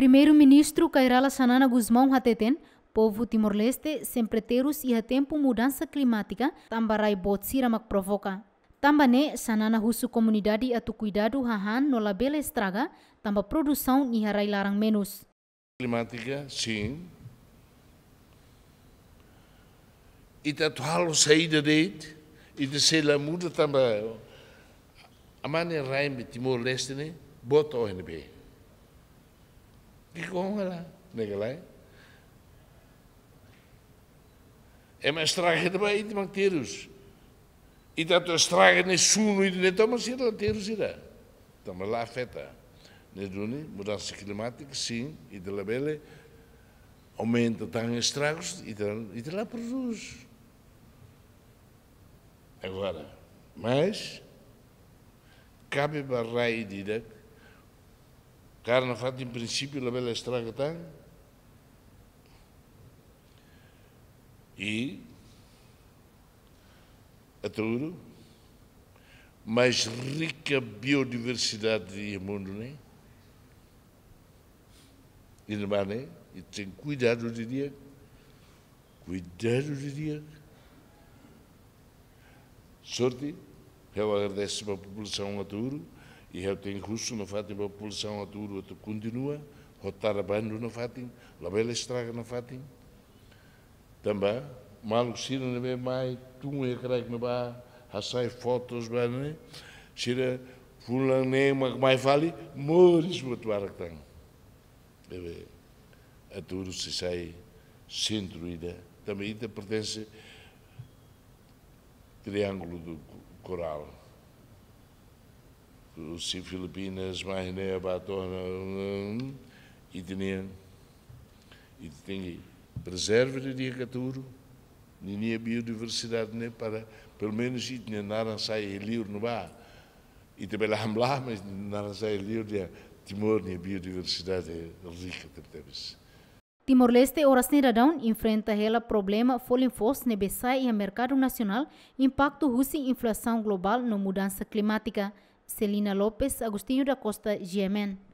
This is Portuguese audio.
Primeiro-ministro Kairala Sanana Guzmão Hateten, povo Timor-Leste, sempre teros e a tempo mudança climática, tambarai botsiramak provoca. Tambane sanana husu comunidade atu cuidado hahan no labela estraga, tamba produção e harai larang menos. Climática, sim. E tatu halo saída deit, e de se la muda tamba. Amane raim Timor-Leste, né? Bota ONB. Gigongela, negelai. Ema é estraga bai ite manterus. Ita to estraga nessuno ite ne toma si terus ira. Toma lá afeta. Nedune, né, mudança climática, sim, e de bele aumenta, tem estragos e de lá produz. Agora, mas cabe barrar e dizer Care n-a făcut în principiu la bela estragă ta. E a mais rica biodiversidade do mundo, né? E não é, né? E tem cuidado de dia, cuidado de dia. Sorte, eu agradeço para a população a tenho russo na Fátima, ba poluição a duro tu continua, rotar a bando na fatin, labela estraga na Fátima, Também, malu sina não vê mais tu e crack na ba, hasai fotos ba ne, sira é? fulan ne mais mai fali, moris botuar que tem. Bebe, a duro se sai centro também ida pertence triângulo do coral si Filipinas, Mahine, né, Batona hum, e Tinian. Preserve de né, Dicaturo, nem a biodiversidade, nem né, para, pelo menos, e tinha sai e no bar. E também lá, lá mas Narançai e Liur, Timor, nem a biodiversidade é rica rica, temos. Timor-Leste oras ni radão enfrenta ela problema folinfos nebesai e mercado nacional impacto rusi inflação global no mudança climática. Celina Lopes, Agostinho da Costa GMN.